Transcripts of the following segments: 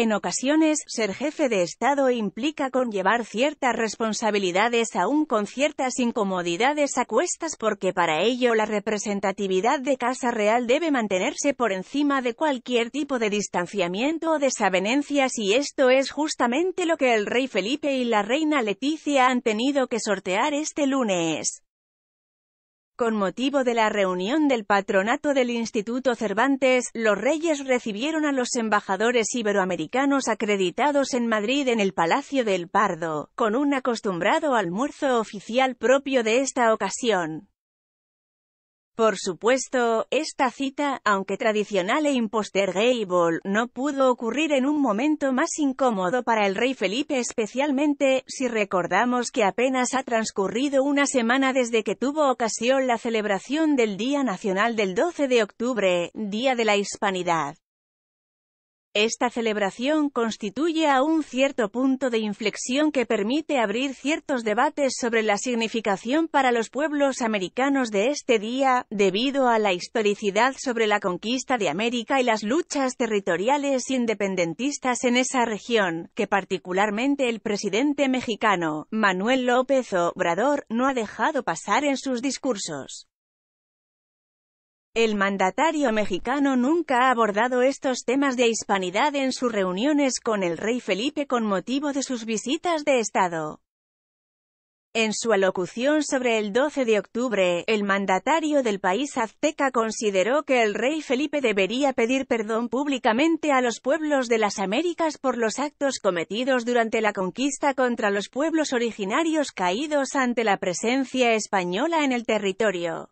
En ocasiones, ser jefe de Estado implica conllevar ciertas responsabilidades aún con ciertas incomodidades a cuestas porque para ello la representatividad de Casa Real debe mantenerse por encima de cualquier tipo de distanciamiento o desavenencias y esto es justamente lo que el rey Felipe y la reina Leticia han tenido que sortear este lunes. Con motivo de la reunión del patronato del Instituto Cervantes, los reyes recibieron a los embajadores iberoamericanos acreditados en Madrid en el Palacio del Pardo, con un acostumbrado almuerzo oficial propio de esta ocasión. Por supuesto, esta cita, aunque tradicional e imposter impostergable, no pudo ocurrir en un momento más incómodo para el rey Felipe especialmente, si recordamos que apenas ha transcurrido una semana desde que tuvo ocasión la celebración del Día Nacional del 12 de octubre, Día de la Hispanidad. Esta celebración constituye a un cierto punto de inflexión que permite abrir ciertos debates sobre la significación para los pueblos americanos de este día, debido a la historicidad sobre la conquista de América y las luchas territoriales independentistas en esa región, que particularmente el presidente mexicano, Manuel López Obrador, no ha dejado pasar en sus discursos. El mandatario mexicano nunca ha abordado estos temas de hispanidad en sus reuniones con el rey Felipe con motivo de sus visitas de Estado. En su alocución sobre el 12 de octubre, el mandatario del país azteca consideró que el rey Felipe debería pedir perdón públicamente a los pueblos de las Américas por los actos cometidos durante la conquista contra los pueblos originarios caídos ante la presencia española en el territorio.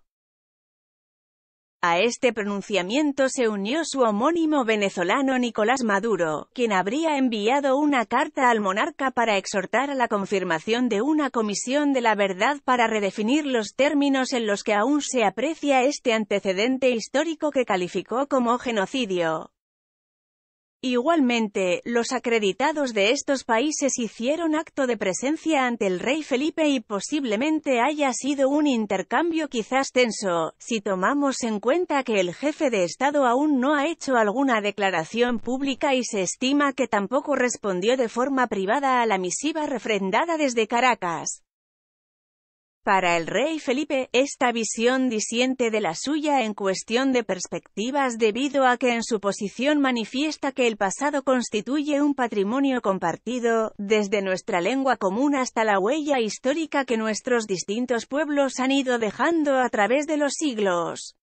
A este pronunciamiento se unió su homónimo venezolano Nicolás Maduro, quien habría enviado una carta al monarca para exhortar a la confirmación de una comisión de la verdad para redefinir los términos en los que aún se aprecia este antecedente histórico que calificó como genocidio. Igualmente, los acreditados de estos países hicieron acto de presencia ante el rey Felipe y posiblemente haya sido un intercambio quizás tenso, si tomamos en cuenta que el jefe de Estado aún no ha hecho alguna declaración pública y se estima que tampoco respondió de forma privada a la misiva refrendada desde Caracas. Para el rey Felipe, esta visión disiente de la suya en cuestión de perspectivas debido a que en su posición manifiesta que el pasado constituye un patrimonio compartido, desde nuestra lengua común hasta la huella histórica que nuestros distintos pueblos han ido dejando a través de los siglos.